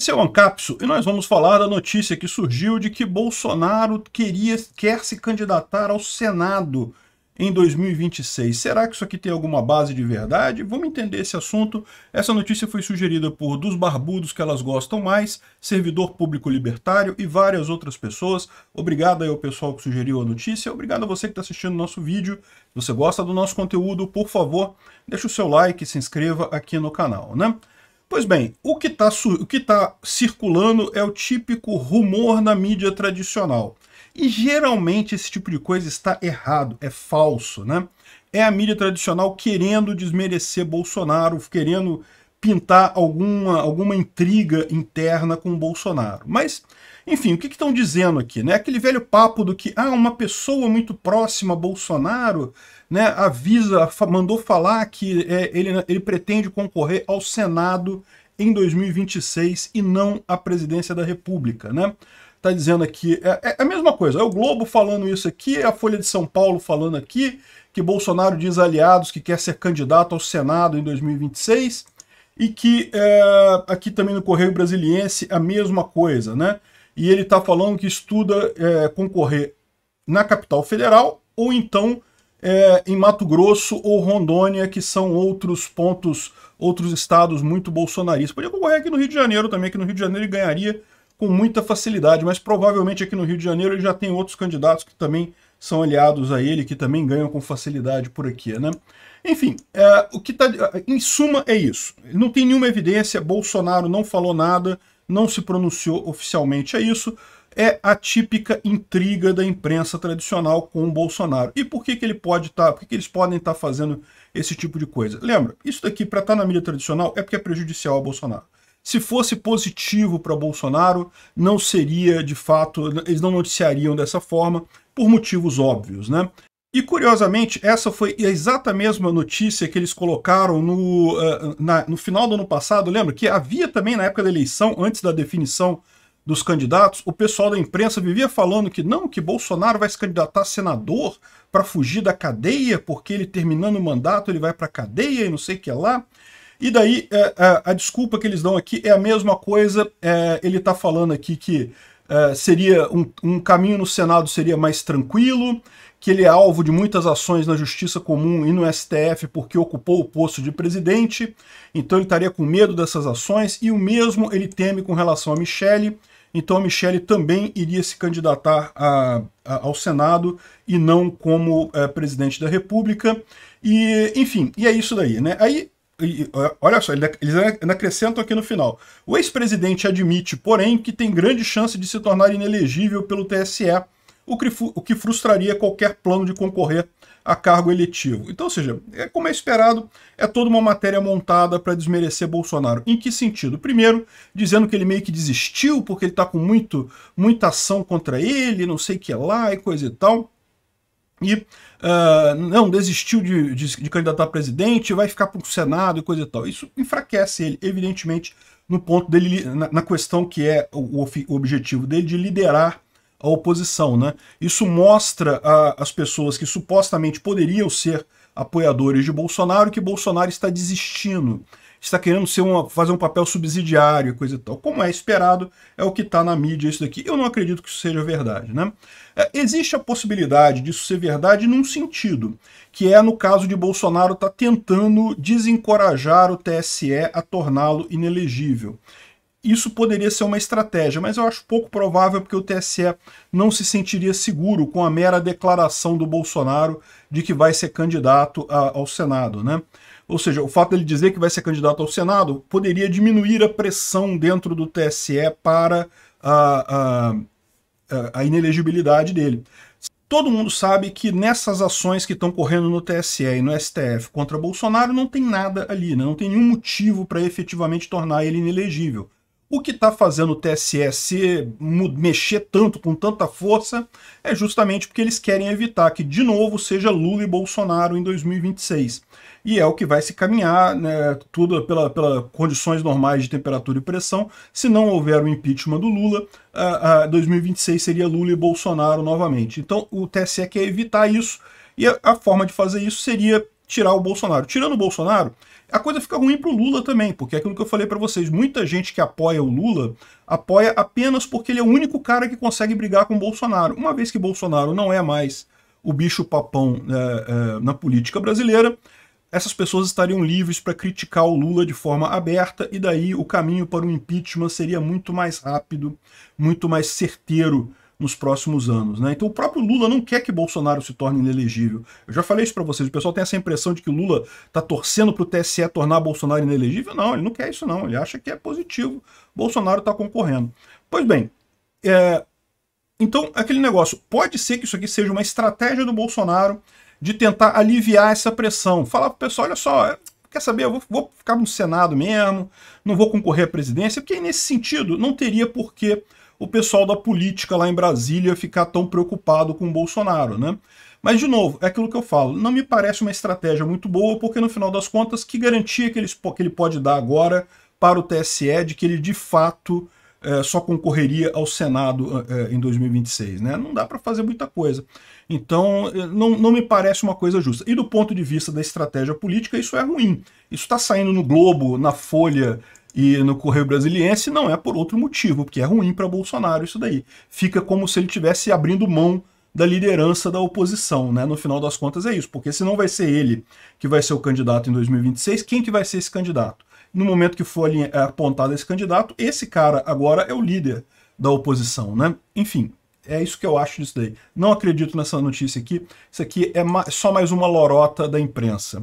Esse é o Ancapso e nós vamos falar da notícia que surgiu de que Bolsonaro queria, quer se candidatar ao Senado em 2026. Será que isso aqui tem alguma base de verdade? Vamos entender esse assunto. Essa notícia foi sugerida por Dos Barbudos que elas gostam mais, Servidor Público Libertário e várias outras pessoas. Obrigado aí ao pessoal que sugeriu a notícia. Obrigado a você que está assistindo o nosso vídeo. Se você gosta do nosso conteúdo, por favor, deixa o seu like e se inscreva aqui no canal, né? Pois bem, o que está tá circulando é o típico rumor na mídia tradicional. E geralmente esse tipo de coisa está errado, é falso, né? É a mídia tradicional querendo desmerecer Bolsonaro, querendo pintar alguma, alguma intriga interna com Bolsonaro. Mas enfim, o que estão dizendo aqui? Né? Aquele velho papo do que ah, uma pessoa muito próxima a Bolsonaro né, avisa, mandou falar que é, ele, ele pretende concorrer ao Senado em 2026 e não à presidência da República. Né? Tá dizendo aqui, é, é, é a mesma coisa, é o Globo falando isso aqui, é a Folha de São Paulo falando aqui, que Bolsonaro diz aliados que quer ser candidato ao Senado em 2026 e que é, aqui também no Correio Brasiliense a mesma coisa, né? e ele está falando que estuda é, concorrer na capital federal ou então é, em Mato Grosso ou Rondônia, que são outros pontos, outros estados muito bolsonaristas. Podia concorrer aqui no Rio de Janeiro também, aqui no Rio de Janeiro ele ganharia com muita facilidade, mas provavelmente aqui no Rio de Janeiro ele já tem outros candidatos que também são aliados a ele, que também ganham com facilidade por aqui, né? Enfim, é, o que tá, em suma é isso. Não tem nenhuma evidência, Bolsonaro não falou nada, não se pronunciou oficialmente a isso, é a típica intriga da imprensa tradicional com o Bolsonaro. E por que, que ele pode estar, tá, por que, que eles podem estar tá fazendo esse tipo de coisa? Lembra, isso daqui para estar tá na mídia tradicional é porque é prejudicial ao Bolsonaro. Se fosse positivo para Bolsonaro, não seria de fato, eles não noticiariam dessa forma, por motivos óbvios, né? E curiosamente, essa foi a exata mesma notícia que eles colocaram no, uh, na, no final do ano passado. Lembra que havia também na época da eleição, antes da definição dos candidatos, o pessoal da imprensa vivia falando que não, que Bolsonaro vai se candidatar a senador para fugir da cadeia, porque ele terminando o mandato ele vai para a cadeia e não sei o que lá. E daí a, eh, eh, a, desculpa que eles dão aqui é a mesma coisa, ele está falando aqui que é, seria um, um caminho no Senado seria mais tranquilo, que ele é alvo de muitas ações na Justiça Comum e no STF porque ocupou o posto de presidente, então ele estaria com medo dessas ações, e o mesmo ele teme com relação a Michele, então a Michele também iria se candidatar a, a, ao Senado e não como é, presidente da República. E, enfim, e é isso daí, né? Aí e, olha só, eles ainda acrescentam aqui no final. O ex-presidente admite, porém, que tem grande chance de se tornar inelegível pelo TSE, o que, frustraria qualquer plano de concorrer a cargo eletivo. Então, ou seja, é como é esperado, é toda uma matéria montada para desmerecer Bolsonaro. Em que sentido? Primeiro, dizendo que ele meio que desistiu porque ele está com muito, muita ação contra ele, não sei o que lá e coisa e tal e uh, não desistiu de, de, de, candidatar a presidente, vai ficar para o Senado e coisa e tal. Isso enfraquece ele, evidentemente, no ponto dele, na, na questão que é o, o, objetivo dele de liderar a oposição. Né? Isso mostra a, as pessoas que supostamente poderiam ser apoiadores de Bolsonaro que Bolsonaro está desistindo está querendo ser uma, fazer um papel subsidiário e coisa e tal. Como é esperado, é o que está na mídia isso daqui. Eu não acredito que isso seja verdade. Né? É, existe a possibilidade disso ser verdade num sentido, que é no caso de Bolsonaro estar tá tentando desencorajar o TSE a torná-lo inelegível isso poderia ser uma estratégia, mas eu acho pouco provável porque o TSE não se sentiria seguro com a mera declaração do Bolsonaro de que vai ser candidato a, ao Senado, né? Ou seja, o fato dele dizer que vai ser candidato ao Senado poderia diminuir a pressão dentro do TSE para a, a, a inelegibilidade dele. Todo mundo sabe que nessas ações que estão correndo no TSE e no STF contra Bolsonaro não tem nada ali, né? não tem nenhum motivo para efetivamente tornar ele inelegível. O que está fazendo o TSE mexer tanto, com tanta força, é justamente porque eles querem evitar que, de novo, seja Lula e Bolsonaro em 2026. E é o que vai se caminhar, né, tudo pelas pela condições normais de temperatura e pressão. Se não houver o impeachment do Lula, a, a 2026 seria Lula e Bolsonaro novamente. Então o TSE quer evitar isso, e a, a forma de fazer isso seria tirar o Bolsonaro. Tirando o Bolsonaro, a coisa fica ruim para o Lula também, porque é aquilo que eu falei para vocês, muita gente que apoia o Lula apoia apenas porque ele é o único cara que consegue brigar com o Bolsonaro. Uma vez que Bolsonaro não é mais o bicho papão é, é, na política brasileira, essas pessoas estariam livres para criticar o Lula de forma aberta e daí o caminho para o impeachment seria muito mais rápido, muito mais certeiro nos próximos anos. Né? Então o próprio Lula não quer que Bolsonaro se torne inelegível. Eu já falei isso para vocês, o pessoal tem essa impressão de que o Lula está torcendo para o TSE tornar Bolsonaro inelegível. Não, ele não quer isso não, ele acha que é positivo, Bolsonaro está concorrendo. Pois bem, é... então aquele negócio, pode ser que isso aqui seja uma estratégia do Bolsonaro de tentar aliviar essa pressão. Falar para o pessoal, olha só, é, quer saber, eu vou, vou, ficar no Senado mesmo, não vou concorrer à presidência, porque nesse sentido não teria por que o pessoal da política lá em Brasília ficar tão preocupado com o Bolsonaro, né? Mas, de novo, é aquilo que eu falo, não me parece uma estratégia muito boa, porque no final das contas, que garantia que ele, que ele pode dar agora para o TSE de que ele de fato é, só concorreria ao Senado é, em 2026? Né? Não dá para fazer muita coisa. Então, não, não me parece uma coisa justa. E do ponto de vista da estratégia política, isso é ruim. Isso está saindo no Globo, na Folha, e no Correio Brasiliense não é por outro motivo, porque é ruim para Bolsonaro isso daí. Fica como se ele tivesse abrindo mão da liderança da oposição, né? No final das contas é isso, porque se não vai ser ele que vai ser o candidato em 2026, quem que vai ser esse candidato? No momento que for é apontado esse candidato, esse cara agora é o líder da oposição, né? Enfim, é isso que eu acho disso daí. Não acredito nessa notícia aqui. Isso aqui é só mais uma lorota da imprensa.